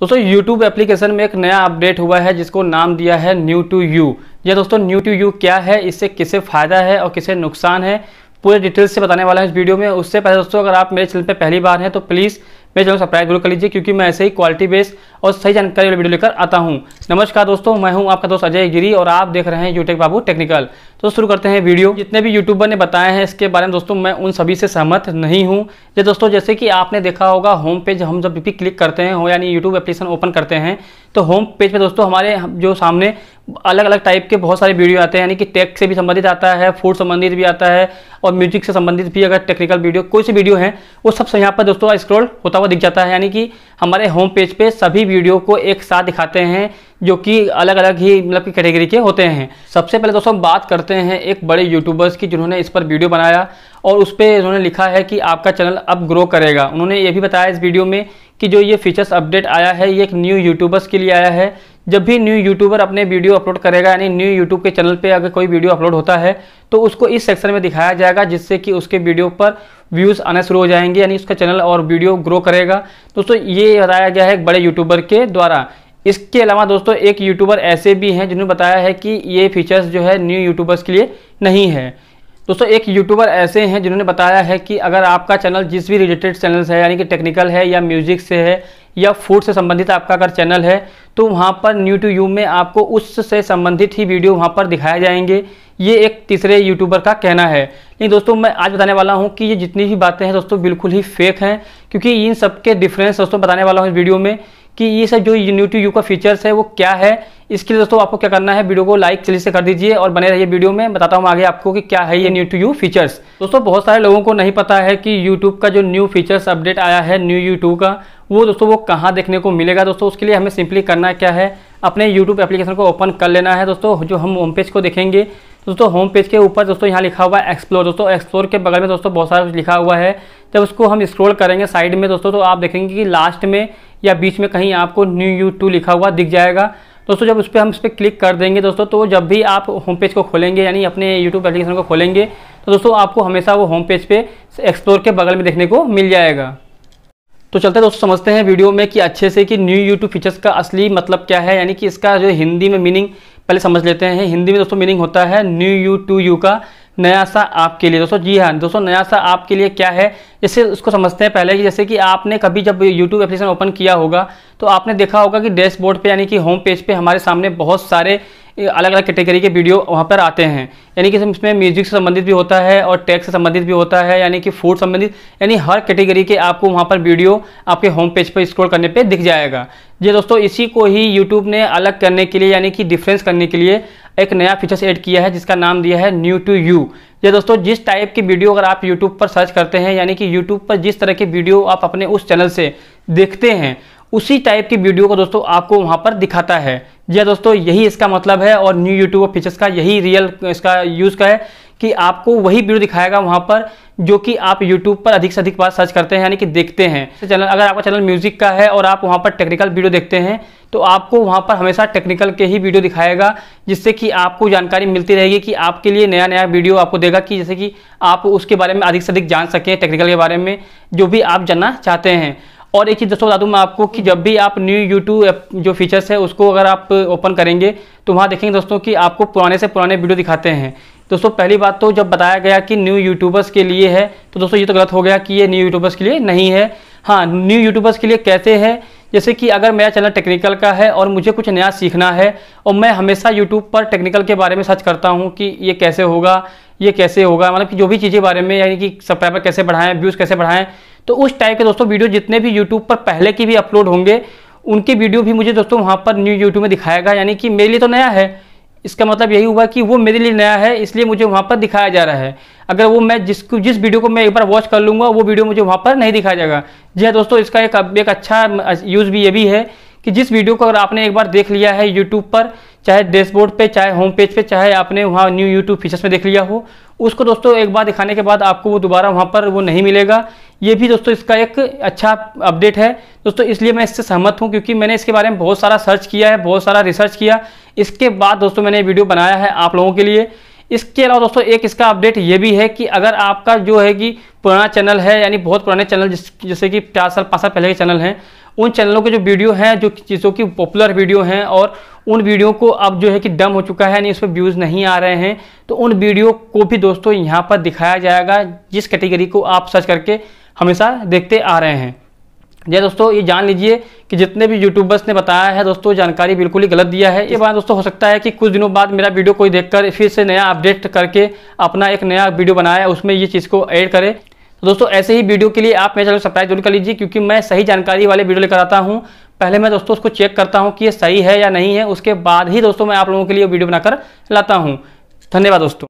दोस्तों YouTube application में एक नया अपडेट हुआ है जिसको नाम दिया है न्यू टू यू यह दोस्तों न्यू टू यू क्या है इससे किसे फायदा है और किसे नुकसान है पूरे डिटेल्स से बताने वाला है इस वीडियो में उससे पहले दोस्तों अगर आप मेरे चैनल पर पहली बार हैं तो प्लीज़ मेरे चैनल सब्सक्राइब जरूर कर लीजिए क्योंकि मैं ऐसे ही क्वालिटी बेस और सही जानकारी वाली वीडियो लेकर आता हूँ नमस्कार दोस्तों मैं हूँ आपका दोस्त अजय गिरी और आप देख रहे हैं यूटेक बाबू टेक्निकल तो शुरू करते हैं वीडियो जितने भी यूट्यूबर ने बताए हैं इसके बारे में दोस्तों मैं उन सभी से सहमत नहीं हूँ ये दोस्तों जैसे कि आपने देखा होगा होम पेज हम जब भी क्लिक करते हैं हो यानी यूट्यूब एप्लीकेशन ओपन करते हैं तो होम पेज पर दोस्तों हमारे जो सामने अलग अलग टाइप के बहुत सारे वीडियो आते हैं यानी कि टेक से भी संबंधित आता है फूड संबंधित भी आता है और म्यूजिक से संबंधित भी अगर टेक्निकल वीडियो कोई सी वीडियो है वो सब यहाँ पर दोस्तों स्क्रॉल होता हुआ दिख जाता है यानी कि हमारे होम पेज पे सभी वीडियो को एक साथ दिखाते हैं जो कि अलग अलग ही मतलब की कैटेगरी के होते हैं सबसे पहले दोस्तों हम बात करते हैं एक बड़े यूट्यूबर्स की जिन्होंने इस पर वीडियो बनाया और उस पर उन्होंने लिखा है कि आपका चैनल अब ग्रो करेगा उन्होंने ये भी बताया इस वीडियो में कि जो ये फीचर्स अपडेट आया है ये एक न्यू यूट्यूबर्स के लिए आया है जब भी न्यू यूट्यूबर अपने वीडियो अपलोड करेगा यानी न्यू यूट्यूब के चैनल पे अगर कोई वीडियो अपलोड होता है तो उसको इस सेक्शन में दिखाया जाएगा जिससे कि उसके वीडियो पर व्यूज़ आना शुरू हो जाएंगे यानी उसका चैनल और वीडियो ग्रो करेगा दोस्तों ये बताया गया है एक बड़े यूट्यूबर के द्वारा इसके अलावा दोस्तों एक यूट्यूबर ऐसे भी हैं जिन्होंने बताया है कि ये फीचर्स जो है न्यू यूट्यूबर्स के लिए नहीं है दोस्तों एक यूट्यूबर ऐसे हैं जिन्होंने बताया है कि अगर आपका चैनल जिस भी रिलेटेड चैनल है यानी कि टेक्निकल है या म्यूजिक से है या फूड से संबंधित आपका अगर चैनल है तो वहाँ पर न्यू टू यू में आपको उससे संबंधित ही वीडियो वहाँ पर दिखाए जाएंगे ये एक तीसरे यूट्यूबर का कहना है लेकिन दोस्तों मैं आज बताने वाला हूँ कि ये जितनी भी बातें हैं दोस्तों बिल्कुल ही फेक हैं क्योंकि इन सब के डिफरेंस दोस्तों बताने वाला हूँ इस वीडियो में कि ये सब जो यूनिटी यू का फीचर्स है वो क्या है इसके लिए दोस्तों आपको क्या करना है वीडियो को लाइक चली से कर दीजिए और बने रहिए वीडियो में बताता हूँ आगे आपको कि क्या है ये न्यू टू यू फीचर्स दोस्तों बहुत सारे लोगों को नहीं पता है कि यूट्यूब का जो न्यू फीचर्स अपडेट आया है न्यू यूट्यूब का वो दोस्तों वो कहाँ देखने को मिलेगा दोस्तों उसके लिए हमें सिंपली करना क्या है अपने यूट्यूब एप्लीकेशन को ओपन कर लेना है दोस्तों जो हम होम पेज को देखेंगे दोस्तों होम पेज के ऊपर दोस्तों यहाँ लिखा हुआ है एक्सप्लोर दोस्तों एक्सप्लोर के बगल में दोस्तों बहुत सारा कुछ लिखा हुआ है जब उसको हम स्क्रोल करेंगे साइड में दोस्तों तो आप देखेंगे कि लास्ट में या बीच में कहीं आपको न्यू यू टू लिखा हुआ दिख जाएगा दोस्तों जब उस पर हम इस पर क्लिक कर देंगे दोस्तों तो जब भी आप होम पेज को खोलेंगे यानी अपने यूट्यूब एप्लीकेशन को खोलेंगे तो दोस्तों आपको हमेशा वो होम पेज पर एक्सप्लोर के बगल में देखने को मिल जाएगा तो चलते दोस्तों समझते हैं वीडियो में कि अच्छे से कि न्यू यूट्यूब फीचर्स का असली मतलब क्या है यानी कि इसका जो हिंदी में मीनिंग पहले समझ लेते हैं हिंदी में दोस्तों मीनिंग होता है न्यू यू टू यू का नया सा आपके लिए दोस्तों जी हाँ दोस्तों नया सा आपके लिए क्या है जैसे उसको समझते हैं पहले कि जैसे कि आपने कभी जब यूट्यूब एप्लीकेशन ओपन किया होगा तो आपने देखा होगा कि डैशबोर्ड पे यानी कि होम पेज पे हमारे सामने बहुत सारे अलग अलग कैटेगरी के वीडियो वहाँ पर आते हैं यानी कि इसमें म्यूजिक से संबंधित भी होता है और टैक्स से संबंधित भी होता है यानी कि फूड संबंधित यानी हर कैटेगरी के आपको वहाँ पर वीडियो आपके होम पेज पर स्क्रॉल करने पर दिख जाएगा ये दोस्तों इसी को ही यूट्यूब ने अलग करने के लिए यानी कि डिफ्रेंस करने के लिए एक नया फीचर्स ऐड किया है जिसका नाम दिया है न्यू टू यू ये दोस्तों जिस टाइप की वीडियो अगर आप YouTube पर सर्च करते हैं यानी कि YouTube पर जिस तरह की वीडियो आप अपने उस चैनल से देखते हैं उसी टाइप की वीडियो को दोस्तों आपको वहाँ पर दिखाता है जी हाँ दोस्तों यही इसका मतलब है और न्यू यूट्यूब फीचर्स का यही रियल इसका यूज़ का है कि आपको वही वीडियो दिखाएगा वहाँ पर जो कि आप YouTube पर अधिक से अधिक बार सर्च करते हैं यानी कि देखते हैं तो चैनल अगर आपका चैनल म्यूजिक का है और आप वहाँ पर टेक्निकल वीडियो देखते हैं तो आपको वहाँ पर हमेशा टेक्निकल के ही वीडियो दिखाएगा जिससे कि आपको जानकारी मिलती रहेगी कि आपके लिए नया नया वीडियो आपको देगा कि जैसे कि आप उसके बारे में अधिक से अधिक जान सकें टेक्निकल के बारे में जो भी आप जानना चाहते हैं और एक चीज़ दोस्तों बता दूँ मैं आपको कि जब भी आप न्यू यूट्यूब ऐप जो फीचर्स है उसको अगर आप ओपन करेंगे तो वहाँ देखेंगे दोस्तों कि आपको पुराने से पुराने वीडियो दिखाते हैं दोस्तों पहली बात तो जब बताया गया कि न्यू यूट्यूबर्स के लिए है तो दोस्तों ये तो गलत हो गया कि ये न्यू यूट्यूबर्स के लिए नहीं है हाँ न्यू यूट्यूबर्स के लिए कैसे है जैसे कि अगर मेरा चैनल टेक्निकल का है और मुझे कुछ नया सीखना है और मैं हमेशा यूट्यूब पर टेक्निकल के बारे में सर्च करता हूँ कि ये कैसे होगा ये कैसे होगा मतलब कि जो भी चीज़ें बारे में यानी कि सब्सक्राइबर कैसे बढ़ाएं व्यूज़ कैसे बढ़ाएं तो उस टाइप के दोस्तों वीडियो जितने भी यूट्यूब पर पहले की भी अपलोड होंगे उनके वीडियो भी मुझे दोस्तों वहाँ पर न्यू यूट्यूब में दिखाएगा यानी कि मेरे लिए तो नया है इसका मतलब यही हुआ कि वो मेरे लिए नया है इसलिए मुझे वहाँ पर दिखाया जा रहा है अगर वो मैं जिसको जिस वीडियो को मैं एक बार वॉच कर लूँगा वो वीडियो मुझे वहाँ पर नहीं दिखाया जाएगा जी हाँ दोस्तों इसका एक एक अच्छा यूज़ भी ये भी है कि जिस वीडियो को अगर आपने एक बार देख लिया है यूट्यूब पर चाहे डैशबोर्ड पे चाहे होम पेज पे चाहे आपने वहाँ न्यू यूट्यूब फीचर्स में देख लिया हो उसको दोस्तों एक बार दिखाने के बाद आपको वो दोबारा वहाँ पर वो नहीं मिलेगा ये भी दोस्तों इसका एक अच्छा अपडेट है दोस्तों इसलिए मैं इससे सहमत हूँ क्योंकि मैंने इसके बारे में बहुत सारा सर्च किया है बहुत सारा रिसर्च किया इसके बाद दोस्तों मैंने वीडियो बनाया है आप लोगों के लिए इसके अलावा दोस्तों एक इसका अपडेट ये भी है कि अगर आपका जो है कि पुराना चैनल है यानी बहुत पुराने चैनल जिस जैसे कि चार साल पाँच साल पहले के चैनल हैं उन चैनलों के जो वीडियो हैं जो चीज़ों की पॉपुलर वीडियो हैं और उन वीडियो को अब जो है कि डम हो चुका है यानी उस पर व्यूज़ नहीं आ रहे हैं तो उन वीडियो को भी दोस्तों यहाँ पर दिखाया जाएगा जिस कैटेगरी को आप सर्च करके हमेशा देखते आ रहे हैं जी दोस्तों ये जान लीजिए कि जितने भी यूट्यूबर्स ने बताया है दोस्तों जानकारी बिल्कुल ही गलत दिया है ये बात दोस्तों हो सकता है कि कुछ दिनों बाद मेरा वीडियो कोई देखकर फिर से नया अपडेट करके अपना एक नया वीडियो बनाया उसमें ये चीज़ को ऐड करे तो दोस्तों ऐसे ही वीडियो के लिए आप मेरे चैनल सब्सक्राइब जरूर कर लीजिए क्योंकि मैं सही जानकारी वाले वीडियो लेकर आता हूँ पहले मैं दोस्तों उसको चेक करता हूँ कि ये सही है या नहीं है उसके बाद ही दोस्तों मैं आप लोगों के लिए वीडियो बनाकर लाता हूँ धन्यवाद दोस्तों